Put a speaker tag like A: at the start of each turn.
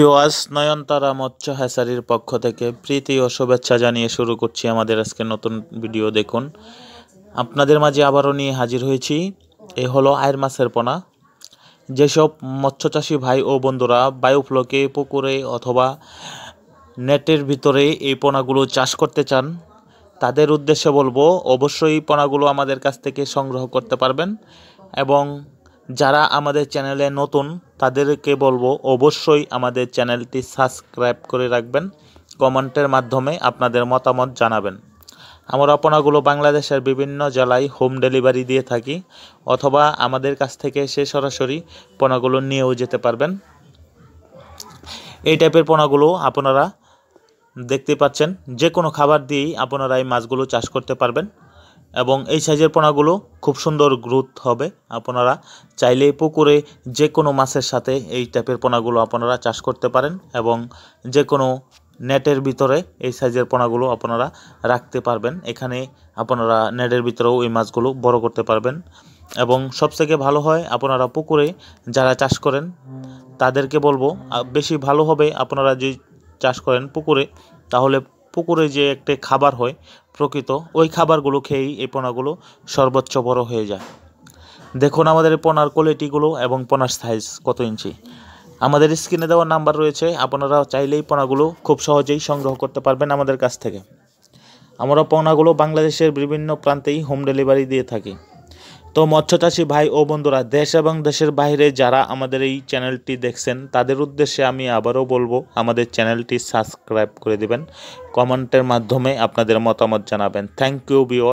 A: ইউয়াস নয়নতারা মৎস্য হেসারির পক্ষ থেকে প্রীতি ও শুভেচ্ছা জানিয়ে শুরু করছি আমাদের আজকে নতুন ভিডিও দেখুন আপনাদের মাঝে আবারও নিয়ে হাজির হয়েছি এ হলো আয়ের মাছের পোনা যেসব মৎস্যচাষী ভাই ও বন্ধুরা বায়ুফ্লোকে পুকুরে অথবা নেটের ভিতরে এই পোনাগুলো চাষ করতে চান তাদের উদ্দেশ্যে বলবো অবশ্যই পোনাগুলো আমাদের কাছ থেকে সংগ্রহ করতে পারবেন এবং যারা আমাদের চ্যানেলে নতুন তাদেরকে বলবো অবশ্যই আমাদের চ্যানেলটি সাবস্ক্রাইব করে রাখবেন কমেন্টের মাধ্যমে আপনাদের মতামত জানাবেন আমরা পণ্যগুলো বাংলাদেশের বিভিন্ন জেলায় হোম ডেলিভারি দিয়ে থাকি অথবা আমাদের কাছ থেকে সে সরাসরি পোনাগুলো নিয়েও যেতে পারবেন এই টাইপের পোনাগুলো আপনারা দেখতে পাচ্ছেন যে কোনো খাবার দিয়েই আপনারা এই মাছগুলো চাষ করতে পারবেন এবং এই সাইজের পোনাগুলো খুব সুন্দর গ্রোথ হবে আপনারা চাইলে পুকুরে যে কোনো মাছের সাথে এই টাইপের পোনাগুলো আপনারা চাষ করতে পারেন এবং যে কোনো নেটের ভিতরে এই সাইজের পোনাগুলো আপনারা রাখতে পারবেন এখানে আপনারা নেটের ভিতরেও এই মাছগুলো বড় করতে পারবেন এবং সবথেকে ভালো হয় আপনারা পুকুরে যারা চাষ করেন তাদেরকে বলবো বেশি ভালো হবে আপনারা যদি চাষ করেন পুকুরে তাহলে পুকুরে যে একটা খাবার হয় প্রকৃত ওই খাবারগুলো খেয়েই এই পোনাগুলো সর্বোচ্চ বড় হয়ে যায় দেখুন আমাদের পোনার কোয়ালিটিগুলো এবং পোনার সাইজ কত ইঞ্চি আমাদের স্ক্রিনে দেওয়া নাম্বার রয়েছে আপনারা চাইলেই পোনাগুলো খুব সহজেই সংগ্রহ করতে পারবেন আমাদের কাছ থেকে আমরা পোনাগুলো বাংলাদেশের বিভিন্ন প্রান্তেই হোম ডেলিভারি দিয়ে থাকি তো মৎস্যচাষী ভাই ও বন্ধুরা দেশ এবং দেশের বাইরে যারা আমাদের এই চ্যানেলটি দেখছেন তাদের উদ্দেশ্যে আমি আবারও বলবো আমাদের চ্যানেলটি সাবস্ক্রাইব করে দিবেন কমেন্টের মাধ্যমে আপনাদের মতামত জানাবেন থ্যাংক ইউ বিও